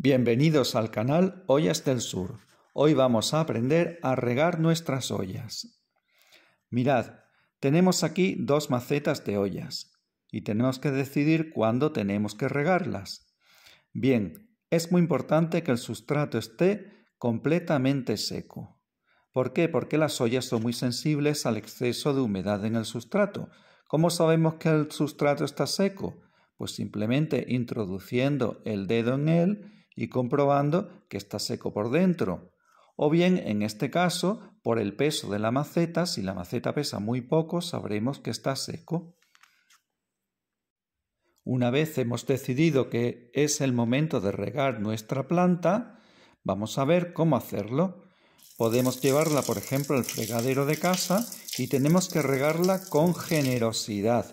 Bienvenidos al canal Ollas del Sur. Hoy vamos a aprender a regar nuestras ollas. Mirad, tenemos aquí dos macetas de ollas y tenemos que decidir cuándo tenemos que regarlas. Bien, es muy importante que el sustrato esté completamente seco. ¿Por qué? Porque las ollas son muy sensibles al exceso de humedad en el sustrato. ¿Cómo sabemos que el sustrato está seco? Pues simplemente introduciendo el dedo en él y comprobando que está seco por dentro. O bien, en este caso, por el peso de la maceta, si la maceta pesa muy poco, sabremos que está seco. Una vez hemos decidido que es el momento de regar nuestra planta, vamos a ver cómo hacerlo. Podemos llevarla, por ejemplo, al fregadero de casa y tenemos que regarla con generosidad.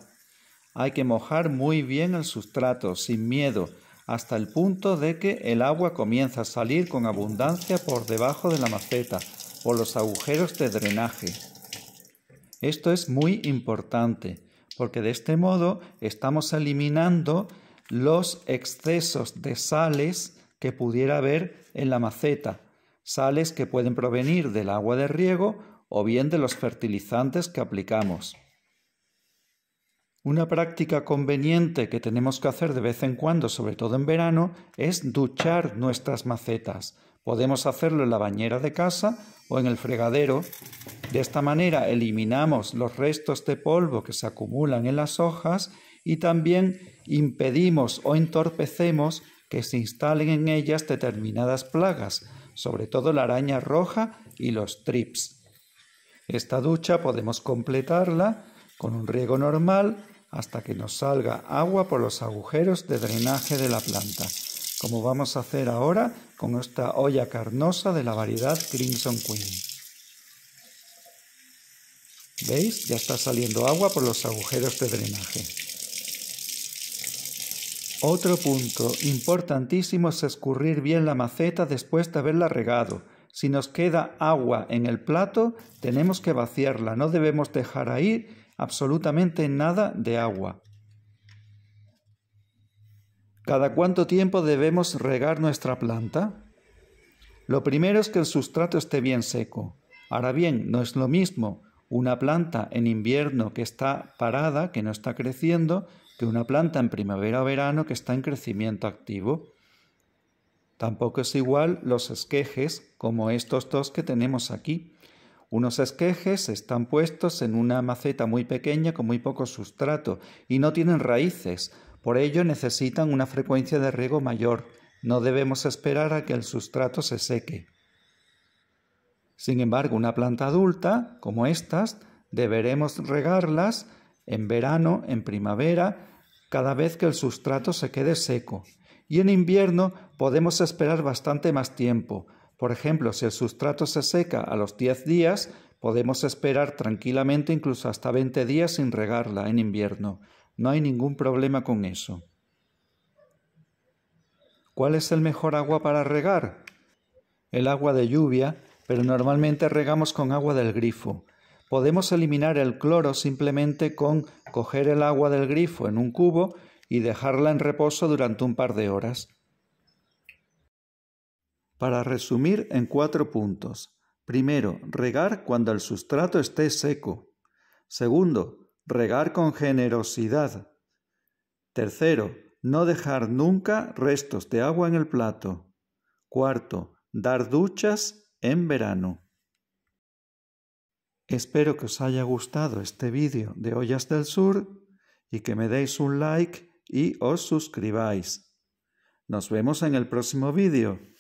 Hay que mojar muy bien el sustrato, sin miedo, hasta el punto de que el agua comienza a salir con abundancia por debajo de la maceta o los agujeros de drenaje. Esto es muy importante porque de este modo estamos eliminando los excesos de sales que pudiera haber en la maceta, sales que pueden provenir del agua de riego o bien de los fertilizantes que aplicamos. Una práctica conveniente que tenemos que hacer de vez en cuando, sobre todo en verano, es duchar nuestras macetas. Podemos hacerlo en la bañera de casa o en el fregadero. De esta manera eliminamos los restos de polvo que se acumulan en las hojas y también impedimos o entorpecemos que se instalen en ellas determinadas plagas, sobre todo la araña roja y los trips. Esta ducha podemos completarla con un riego normal hasta que nos salga agua por los agujeros de drenaje de la planta, como vamos a hacer ahora con esta olla carnosa de la variedad Crimson Queen. ¿Veis? Ya está saliendo agua por los agujeros de drenaje. Otro punto importantísimo es escurrir bien la maceta después de haberla regado. Si nos queda agua en el plato, tenemos que vaciarla, no debemos dejar ahí absolutamente nada de agua. ¿Cada cuánto tiempo debemos regar nuestra planta? Lo primero es que el sustrato esté bien seco. Ahora bien, no es lo mismo una planta en invierno que está parada, que no está creciendo, que una planta en primavera o verano que está en crecimiento activo. Tampoco es igual los esquejes como estos dos que tenemos aquí. Unos esquejes están puestos en una maceta muy pequeña con muy poco sustrato y no tienen raíces, por ello necesitan una frecuencia de riego mayor. No debemos esperar a que el sustrato se seque. Sin embargo, una planta adulta, como estas, deberemos regarlas en verano, en primavera, cada vez que el sustrato se quede seco. Y en invierno podemos esperar bastante más tiempo, por ejemplo, si el sustrato se seca a los 10 días, podemos esperar tranquilamente incluso hasta 20 días sin regarla en invierno. No hay ningún problema con eso. ¿Cuál es el mejor agua para regar? El agua de lluvia, pero normalmente regamos con agua del grifo. Podemos eliminar el cloro simplemente con coger el agua del grifo en un cubo y dejarla en reposo durante un par de horas. Para resumir en cuatro puntos. Primero, regar cuando el sustrato esté seco. Segundo, regar con generosidad. Tercero, no dejar nunca restos de agua en el plato. Cuarto, dar duchas en verano. Espero que os haya gustado este vídeo de Ollas del Sur y que me deis un like y os suscribáis. Nos vemos en el próximo vídeo.